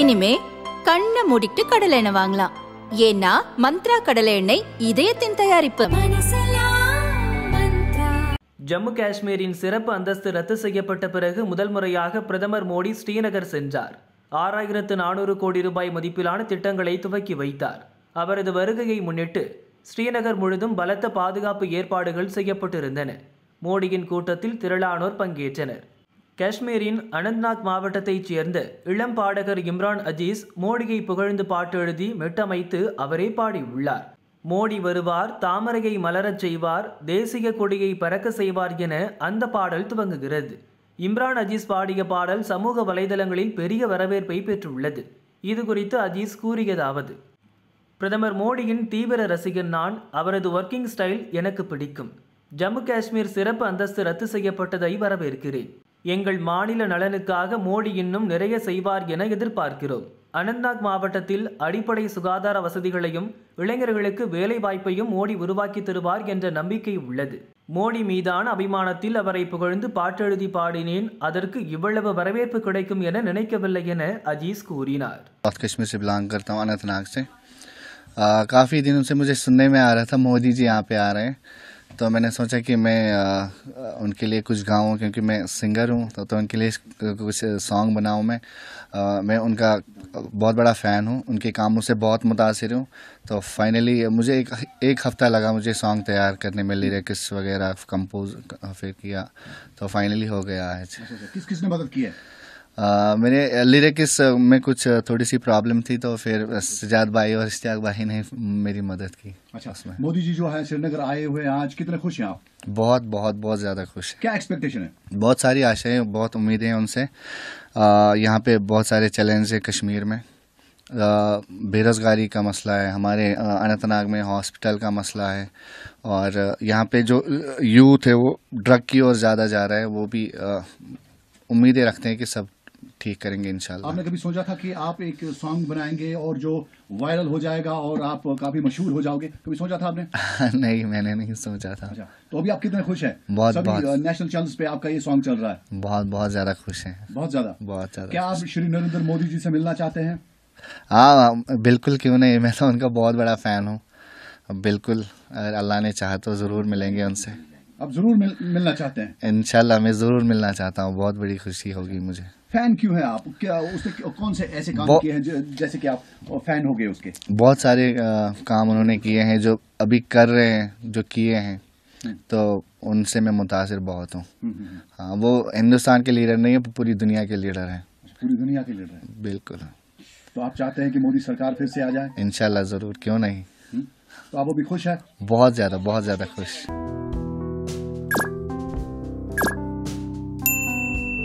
இனிமே கண்ணை மூடிட்டு கடலை எண்ணெய் வாங்கலாம் ஏன்னா மந்த்ரா கடலை எண்ணெய் இதயத்தின் தயாரிப்பு ஜம்மு காஷ்மீரின் சிறப்பு அந்தஸ்து ரத்து செய்யப்பட்ட பிறகு முதல் முறையாக பிரதமர் மோடி ஸ்ரீநகர் சென்றார் ஆறாயிரத்து நானூறு கோடி ரூபாய் மதிப்பிலான திட்டங்களை துவக்கி வைத்தார் அவரது வருகையை முன்னிட்டு ஸ்ரீநகர் முழுதும் பலத்த பாதுகாப்பு ஏற்பாடுகள் செய்யப்பட்டிருந்தன மோடியின் கூட்டத்தில் திரளானோர் பங்கேற்றனர் காஷ்மீரின் அனந்த்நாக் மாவட்டத்தைச் சேர்ந்த இளம் பாடகர் இம்ரான் அஜீஸ் மோடியை புகழ்ந்து பாட்டு எழுதி மெட்டமைத்து அவரே பாடியுள்ளார் மோடி வருவார் தாமரையை மலரச் செய்வார் தேசிய கொடியை பறக்க செய்வார் என அந்த பாடல் துவங்குகிறது இம்ரான் அஜீஸ் பாடிய பாடல் சமூக வலைதளங்களில் பெரிய வரவேற்பை பெற்றுள்ளது இது குறித்து அஜீஸ் கூறியதாவது பிரதமர் மோடியின் தீவிர ரசிகன் நான் அவரது ஒர்க்கிங் ஸ்டைல் எனக்கு பிடிக்கும் ஜம்மு காஷ்மீர் சிறப்பு அந்தஸ்து ரத்து செய்யப்பட்டதை வரவேற்கிறேன் எங்கள் மாநில நலனுக்காக மோடி இன்னும் நிறைய செய்வார் என எதிர்பார்க்கிறோம் அனந்த்நாக் மாவட்டத்தில் அடிப்படை சுகாதார வசதிகளையும் இளைஞர்களுக்கு வேலை வாய்ப்பையும் மோடி உருவாக்கி தருவார் என்ற நம்பிக்கை உள்ளது மோடி மீதான அபிமானத்தில் அவரை புகழ்ந்து பாட்டெழுதி பாடினேன் அதற்கு இவ்வளவு வரவேற்பு கிடைக்கும் என நினைக்கவில்லை என அஜீஸ் கூறினார் அனந்த்நாக் बिलोंग करता हूँ अनंतनाग से काफ़ी दिनों तो मैंने सोचा कि मैं उनके लिए कुछ गाऊँ क्योंकि मैं सिंगर हूँ तो, तो उनके लिए कुछ सॉन्ग बनाऊँ मैं आ, मैं उनका बहुत बड़ा फ़ैन हूँ उनके कामों से बहुत मुतासर हूँ तो फाइनली मुझे एक एक हफ़्ता लगा मुझे सॉन्ग तैयार करने में लिरिक्स वगैरह कंपोज फिर किया तो फाइनली हो गया आज अच्छा, अच्छा, अच्छा, किस किसने मदद की है मेरे लिरिक्स में कुछ थोड़ी सी प्रॉब्लम थी तो फिर सजाद भाई और इश्तियाक भाई ने मेरी मदद की अच्छा उसमें मोदी जी जो है श्रीनगर आए हुए आज कितने खुश हैं आप बहुत बहुत बहुत ज़्यादा खुश क्या एक्सपेक्टेशन है बहुत सारी आशाएं बहुत उम्मीदें हैं उनसे यहाँ पे बहुत सारे चैलेंज है कश्मीर में बेरोज़गारी का मसला है हमारे अनंतनाग में हॉस्पिटल का मसला है और यहाँ पे जो यूथ है वो ड्रग की ओर ज़्यादा जा रहा है वो भी उम्मीदें रखते हैं कि सब ठीक करेंगे इंशाल्लाह आपने कभी सोचा था कि आप एक सॉन्ग बनाएंगे और जो वायरल हो जाएगा और आप काफी मशहूर हो जाओगे कभी सोचा था आपने नहीं मैंने नहीं सोचा था अच्छा, तो अभी आप कितने खुश हैं बहुत बहुत नेशनल चैनल पे आपका ये सॉन्ग चल रहा है बहुत बहुत ज्यादा खुश है बहुत ज्यादा बहुत ज्यादा क्या आप श्री नरेंद्र मोदी जी से मिलना चाहते हैं हाँ, हाँ बिल्कुल क्यों नहीं मैं तो उनका बहुत बड़ा फैन हूँ बिल्कुल अगर अल्लाह ने चाहा तो ज़रूर मिलेंगे उनसे अब जरूर मिल, मिलना चाहते हैं इनशाला मैं जरूर मिलना चाहता हूँ बहुत बड़ी खुशी होगी मुझे फैन क्यों है आप क्या उसने कौन से ऐसे काम किए हैं जैसे कि आप फैन हो गए उसके बहुत सारे आ, काम उन्होंने किए हैं जो अभी कर रहे हैं जो किए हैं हम्म। तो उनसे मैं मुतासर बहुत हूँ हम्म, हम्म, हाँ वो हिंदुस्तान के लीडर नहीं है पूरी दुनिया के लीडर हैं अच्छा, पूरी दुनिया के लीडर हैं बिल्कुल तो आप चाहते हैं कि मोदी सरकार फिर से आ जाए इनशाला ज़रूर क्यों नहीं तो आप वो भी खुश है बहुत ज़्यादा बहुत ज़्यादा खुश